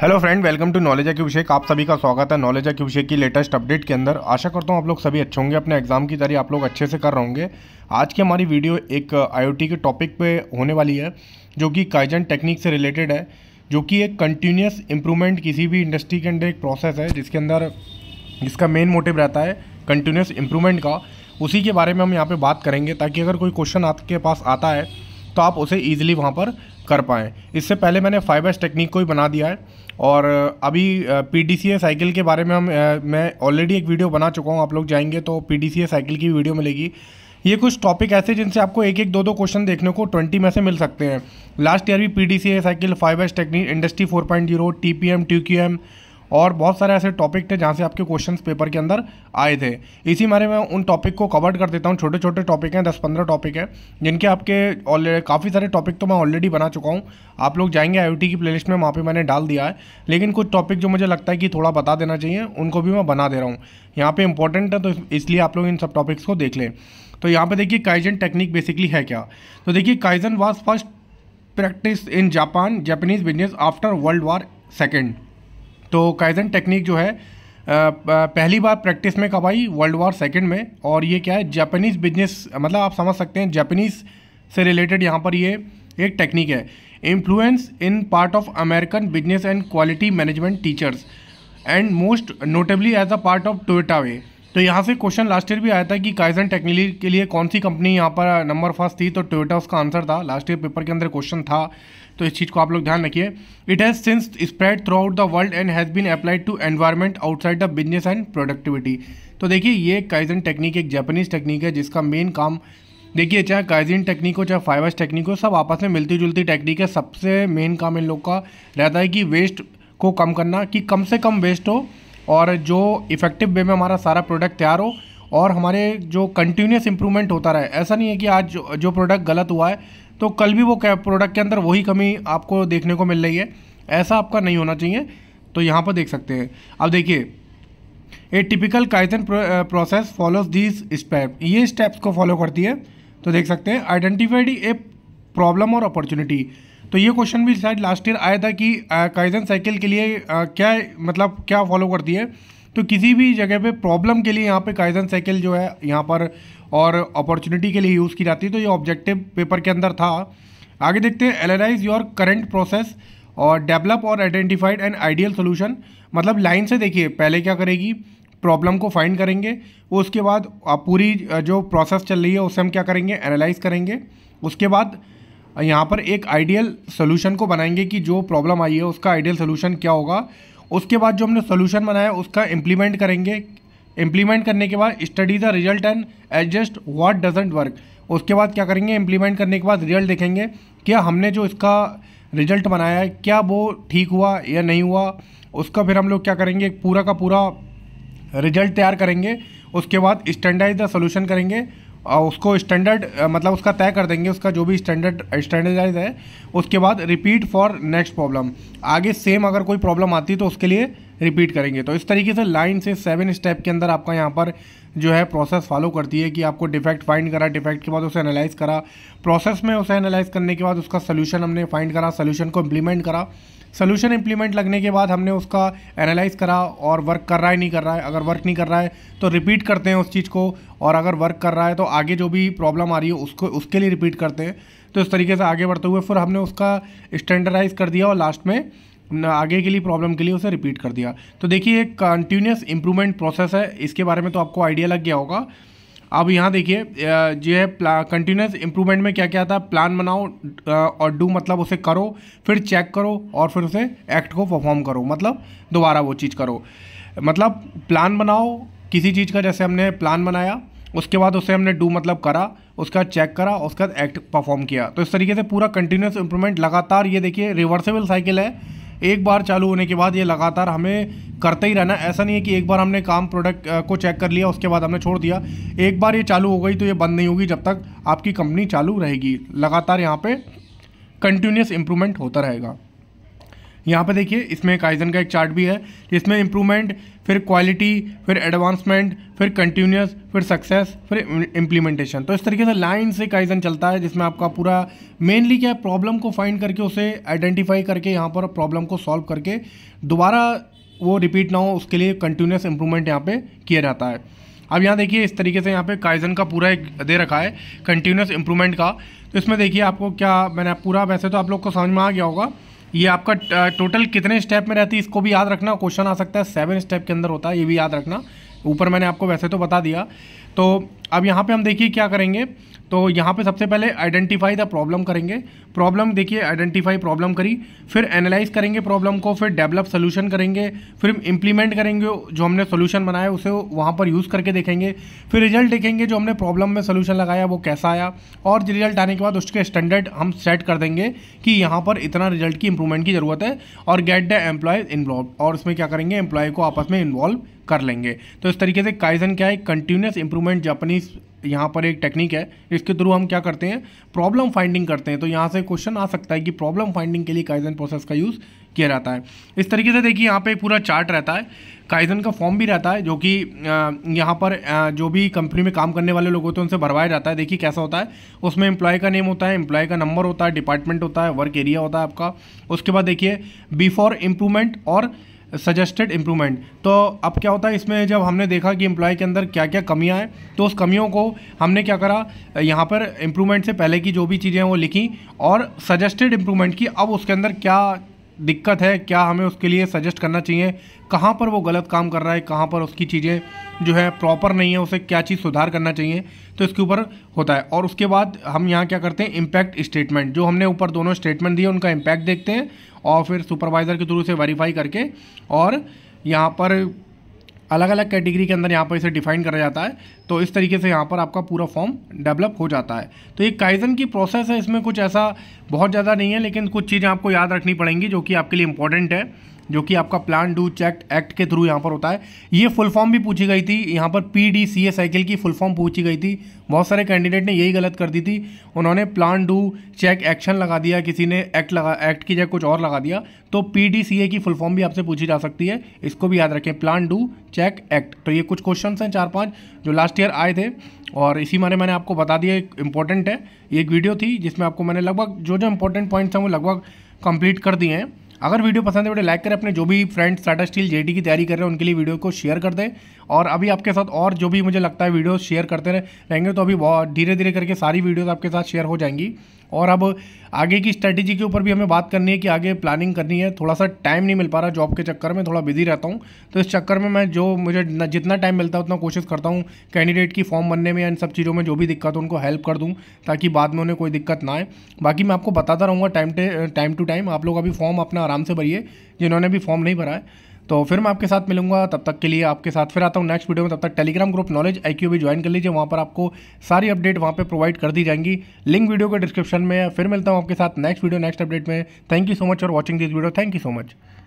hello friend welcome to knowledge Abhishek आप सभी का स्वागत है नॉलेज अभिषेक की लेटेस्ट अपडेट के अंदर आशा करता हूँ आप लोग सभी अच्छे होंगे अपने एग्जाम की तैयारी आप लोग अच्छे से कर रहे होंगे आज की हमारी वीडियो एक आईओटी के टॉपिक पे होने वाली है जो कि काइजन टेक्निक से रिलेटेड है जो कि एक कंटिन्यूस इम्प्रूवमेंट किसी भी इंडस्ट्री के अंदर एक प्रोसेस है जिसके अंदर जिसका मेन मोटिव रहता है कंटिन्यूस इम्प्रूवमेंट का उसी के बारे में हम यहाँ पर बात करेंगे ताकि अगर कोई क्वेश्चन आपके पास आता है तो आप उसे ईजिली वहाँ पर कर पाएँ इससे पहले मैंने फाइव एस टेक्निक को ही बना दिया है और अभी P D C A cycle के बारे में हम मैं ऑलरेडी एक वीडियो बना चुका हूँ आप लोग जाएंगे तो P D C A cycle की वीडियो मिलेगी ये कुछ टॉपिक ऐसे जिनसे आपको एक एक दो दो क्वेश्चन देखने को ट्वेंटी में से मिल सकते हैं लास्ट ईयर भी P D C A cycle five S technique industry four point zero T P M T Q M और बहुत सारे ऐसे टॉपिक थे जहाँ से आपके क्वेश्चन पेपर के अंदर आए थे इसी मारे मैं उन टॉपिक को कवर कर देता हूँ छोटे छोटे टॉपिक हैं दस पंद्रह टॉपिक हैं जिनके आपके काफ़ी सारे टॉपिक तो मैं ऑलरेडी बना चुका हूँ आप लोग जाएंगे आई की प्ले में वहाँ पर मैंने डाल दिया है लेकिन कुछ टॉपिक जो मुझे लगता है कि थोड़ा बता देना चाहिए उनको भी मैं बना दे रहा हूँ यहाँ पर इंपॉर्टेंट है तो इसलिए आप लोग इन सब टॉपिक्स को देख लें तो यहाँ पर देखिए काइजन टेक्निक बेसिकली है क्या तो देखिए kaizen was first practice in Japan Japanese business after world war second तो काइजन टेक्निक जो है पहली बार प्रैक्टिस में कब आई वर्ल्ड वॉर सेकेंड में और ये क्या है जापानीज़ बिजनेस मतलब आप समझ सकते हैं जापानीज़ से रिलेटेड यहाँ पर ये एक टेक्निक है influence in part of American business and quality management teachers and most notably as a part of Toyota Way तो यहाँ से क्वेश्चन लास्ट ईयर भी आया था कि काइजन टेक्निक के लिए कौन सी कंपनी यहाँ पर नंबर फर्स्ट थी तो टोयोटा उसका आंसर था लास्ट ईयर पेपर के अंदर क्वेश्चन था तो इस चीज़ को आप लोग ध्यान रखिए it has since spread throughout the world and has been applied to environment outside the business and productivity तो देखिए ये काइजन टेक्निक एक जैपनीज़ टेक्निक है जिसका मेन काम देखिए चाहे काइजिन टेक्निक हो चाहे फाइवर्स टेक्निक हो सब आपस में मिलती जुलती टेक्निक है सबसे मेन काम इन लोग का रहता है कि वेस्ट को कम करना कि कम से कम वेस्ट हो और जो इफ़ेक्टिव वे में हमारा सारा प्रोडक्ट तैयार हो और हमारे जो कंटिन्यूस इम्प्रूवमेंट होता रहे ऐसा नहीं है कि आज जो, प्रोडक्ट गलत हुआ है तो कल भी वो प्रोडक्ट के अंदर वही कमी आपको देखने को मिल रही है ऐसा आपका नहीं होना चाहिए तो यहाँ पर देख सकते हैं अब देखिए a typical kaizen process follows these step ये स्टेप्स को फॉलो करती है तो देख सकते हैं आइडेंटिफाइड ए प्रॉब्लम और अपॉर्चुनिटी तो ये क्वेश्चन भी शायद लास्ट ईयर आया था कि काइजन साइकिल के लिए आ, क्या मतलब क्या फॉलो करती है तो किसी भी जगह पे प्रॉब्लम के लिए यहाँ पे काइजन साइकिल जो है यहाँ पर और अपॉर्चुनिटी के लिए यूज़ की जाती है तो ये ऑब्जेक्टिव पेपर के अंदर था आगे देखते हैं एनालाइज योर करेंट प्रोसेस और डेवलप और आइडेंटिफाइड एंड आइडियल सोल्यूशन मतलब लाइन से देखिए पहले क्या करेगी प्रॉब्लम को फाइंड करेंगे उसके बाद आप पूरी जो प्रोसेस चल रही है उससे हम क्या करेंगे एनालाइज करेंगे उसके बाद यहाँ पर एक आइडियल सोल्यूशन को बनाएंगे कि जो प्रॉब्लम आई है उसका आइडियल सोल्यूशन क्या होगा उसके बाद जो हमने सोल्यूशन बनाया उसका इम्प्लीमेंट करेंगे इम्प्लीमेंट करने के बाद study the result and adjust what doesn't work उसके बाद क्या करेंगे इम्प्लीमेंट करने के बाद रिजल्ट देखेंगे क्या हमने जो इसका रिजल्ट बनाया है क्या वो ठीक हुआ या नहीं हुआ उसका फिर हम लोग क्या करेंगे पूरा का पूरा रिजल्ट तैयार करेंगे उसके बाद स्टैंडाइज द सोल्यूशन करेंगे उसको स्टैंडर्ड मतलब उसका तय कर देंगे उसका जो भी स्टैंडर्ड स्टैंडर्डाइज है उसके बाद रिपीट फॉर नेक्स्ट प्रॉब्लम आगे सेम अगर कोई प्रॉब्लम आती है तो उसके लिए रिपीट करेंगे तो इस तरीके से लाइन से सेवन स्टेप के अंदर आपका यहाँ पर जो है प्रोसेस फॉलो करती है कि आपको डिफेक्ट फाइंड करा डिफेक्ट के बाद उसे एनालाइज करा प्रोसेस में उसे एनालाइज करने के बाद उसका सोल्यूशन हमने फाइंड करा सोल्यूशन को इम्प्लीमेंट करा सोल्यूशन इम्प्लीमेंट लगने के बाद हमने उसका एनालाइज करा और वर्क कर रहा है नहीं कर रहा है अगर वर्क नहीं कर रहा है तो रिपीट करते हैं उस चीज़ को और अगर वर्क कर रहा है तो आगे जो भी प्रॉब्लम आ रही है उसको उसके लिए रिपीट करते हैं तो इस तरीके से आगे बढ़ते हुए फिर हमने उसका स्टैंडर्डाइज कर दिया और लास्ट में आगे के लिए प्रॉब्लम के लिए उसे रिपीट कर दिया तो देखिए एक कंटिन्यूस इंप्रूवमेंट प्रोसेस है इसके बारे में तो आपको आइडिया लग गया होगा अब यहाँ देखिए जो है कंटिन्यूस इंप्रूवमेंट में क्या क्या था प्लान बनाओ और डू मतलब उसे करो फिर चेक करो और फिर उसे एक्ट को परफॉर्म करो मतलब दोबारा वो चीज़ करो मतलब प्लान बनाओ किसी चीज़ का जैसे हमने प्लान बनाया उसके बाद उसे हमने डू मतलब करा उसका चेक करा उसके बाद एक्ट परफॉर्म किया तो इस तरीके से पूरा कंटिन्यूस इंप्रूवमेंट लगातार ये देखिए रिवर्सेबल साइकिल है एक बार चालू होने के बाद ये लगातार हमें करते ही रहना ऐसा नहीं है कि एक बार हमने काम प्रोडक्ट को चेक कर लिया उसके बाद हमने छोड़ दिया एक बार ये चालू हो गई तो ये बंद नहीं होगी जब तक आपकी कंपनी चालू रहेगी लगातार यहाँ पर कंटिन्यूस इम्प्रूवमेंट होता रहेगा यहाँ पर देखिए इसमें काइजन का एक चार्ट भी है जिसमें इम्प्रूवमेंट फिर क्वालिटी फिर एडवांसमेंट फिर कंटिन्यूस फिर सक्सेस फिर इम्प्लीमेंटेशन तो इस तरीके से लाइन से काइजन चलता है जिसमें आपका पूरा मेनली क्या है प्रॉब्लम को फाइंड करके उसे आइडेंटिफाई करके यहाँ पर प्रॉब्लम को सॉल्व करके दोबारा वो रिपीट ना हो उसके लिए कंटिन्यूस इंप्रूवमेंट यहाँ पे किया जाता है अब यहाँ देखिए इस तरीके से यहाँ पे काइजन का पूरा एक दे रखा है कंटिन्यूस इंप्रूवमेंट का तो इसमें देखिए आपको क्या मैंने पूरा वैसे तो आप लोग को समझ में आ गया होगा ये आपका टोटल कितने स्टेप में रहती है इसको भी याद रखना क्वेश्चन आ सकता है सेवन स्टेप के अंदर होता है ये भी याद रखना ऊपर मैंने आपको वैसे तो बता दिया तो अब यहाँ पे हम देखिए क्या करेंगे तो यहाँ पे सबसे पहले आइडेंटिफाई द प्रॉब्लम करेंगे प्रॉब्लम देखिए आइडेंटिफाई प्रॉब्लम करी फिर एनालाइज करेंगे प्रॉब्लम को फिर डेवलप सोल्यूशन करेंगे फिर इम्प्लीमेंट करेंगे जो हमने सोल्यूशन बनाया उसे वहाँ पर यूज़ करके देखेंगे फिर रिजल्ट देखेंगे जो हमने प्रॉब्लम में सोल्यूशन लगाया वो कैसा आया और रिजल्ट आने के बाद उसके स्टैंडर्ड हम सेट कर देंगे कि यहाँ पर इतना रिजल्ट की इंप्रूवमेंट की ज़रूरत है और गेट द एम्प्लॉय इन्वॉल्व और उसमें क्या करेंगे एम्प्लॉय को आपस में इन्वॉल्व कर लेंगे तो इस तरीके से काइजन क्या है कंटिन्यूस इंप्रूवमेंट जापानी टेक्निक यहाँ पर एक टेक्निक है इसके थ्रू हम क्या करते हैं प्रॉब्लम फाइंडिंग करते हैं तो यहाँ से क्वेश्चन आ सकता है कि प्रॉब्लम फाइंडिंग के लिए काइजन प्रोसेस का यूज़ किया जाता है इस तरीके से देखिए यहाँ पे पूरा चार्ट रहता है काइजन का फॉर्म भी रहता है जो कि यहाँ पर जो भी कंपनी में काम करने वाले लोग होते हैं उनसे भरवाया जाता है देखिए कैसा होता है उसमें एम्प्लॉय का नेम होता है एम्प्लॉय का नंबर होता है डिपार्टमेंट होता है वर्क एरिया होता है आपका उसके बाद देखिए बिफोर इम्प्रूवमेंट और सजेस्टेड इम्प्रूवमेंट तो अब क्या होता है इसमें जब हमने देखा कि एम्प्लॉय के अंदर क्या क्या कमियां हैं तो उस कमियों को हमने क्या करा यहाँ पर इम्प्रूवमेंट से पहले की जो भी चीज़ें हैं वो लिखी और सजेस्टेड इम्प्रूवमेंट की अब उसके अंदर क्या दिक्कत है क्या हमें उसके लिए सजेस्ट करना चाहिए कहाँ पर वो गलत काम कर रहा है कहाँ पर उसकी चीज़ें जो है प्रॉपर नहीं है उसे क्या चीज़ सुधार करना चाहिए तो इसके ऊपर होता है और उसके बाद हम यहाँ क्या करते हैं इम्पैक्ट स्टेटमेंट जो हमने ऊपर दोनों स्टेटमेंट दिए उनका इम्पैक्ट देखते हैं और फिर सुपरवाइज़र के थ्रू से वेरीफाई करके और यहाँ पर अलग अलग कैटेगरी के अंदर यहाँ पर इसे डिफाइन करा जाता है तो इस तरीके से यहाँ पर आपका पूरा फॉर्म डेवलप हो जाता है तो ये काइजन की प्रोसेस है इसमें कुछ ऐसा बहुत ज़्यादा नहीं है लेकिन कुछ चीज़ें आपको याद रखनी पड़ेंगी जो कि आपके लिए इंपॉर्टेंट है जो कि आपका प्लान डू चेक एक्ट के थ्रू यहाँ पर होता है ये फुल फॉर्म भी पूछी गई थी यहाँ पर P D C A cycle की फुल फॉर्म पूछी गई थी बहुत सारे कैंडिडेट ने यही गलत कर दी थी उन्होंने प्लान डू चेक एक्शन लगा दिया किसी ने एक्ट लगा एक्ट की जगह कुछ और लगा दिया तो पी डी सी ए की फुल फॉर्म भी आपसे पूछी जा सकती है इसको भी याद रखें प्लान डू चेक एक्ट तो ये कुछ क्वेश्चन हैं चार पाँच जो लास्ट ईयर आए थे और इसी बारे मैंने आपको बता दिया एक इंपॉर्टेंट है ये एक वीडियो थी जिसमें आपको मैंने लगभग जो जो इंपॉर्टेंट पॉइंट्स हैं वो लगभग कंप्लीट कर दिए हैं अगर वीडियो पसंद है वीडियो लाइक करें अपने जो भी फ्रेंड्स टाटा स्टील जेडी की तैयारी कर रहे हैं उनके लिए वीडियो को शेयर कर दें और अभी आपके साथ और जो भी मुझे लगता है वीडियो शेयर करते रहेंगे तो अभी बहुत धीरे धीरे करके सारी वीडियोज़ आपके साथ शेयर हो जाएंगी और अब आगे की स्ट्रैटेजी के ऊपर भी हमें बात करनी है कि आगे प्लानिंग करनी है थोड़ा सा टाइम नहीं मिल पा रहा जॉब के चक्कर में थोड़ा बिजी रहता हूँ तो इस चक्कर में मैं जो मुझे जितना टाइम मिलता है उतना कोशिश करता हूँ कैंडिडेट की फॉर्म बनने में या इन सब चीज़ों में जो भी दिक्कत हो उनको हेल्प कर दूँ ताकि बाद में उन्हें कोई दिक्कत ना आए बाकी मैं आपको बताता रहूँगा टाइम टाइम टू टाइम आप लोग अभी फॉर्म अपना आराम से भरिए जिन्होंने भी फॉर्म नहीं भरा है तो फिर मैं आपके साथ मिलूंगा तब तक के लिए आपके साथ फिर आता हूँ नेक्स्ट वीडियो में तब तक टेलीग्राम ग्रुप नॉलेज आई भी ज्वाइन कर लीजिए वहाँ पर आपको सारी अपडेट वहाँ पर प्रोवाइड कर दी जाएंगी लिंक वीडियो के डिस्क्रिप्शन में फिर मिलता हूँ आपके साथ नेक्स्ट वीडियो नेक्स्ट अपडेट में thank you so much for watching this video thank you so much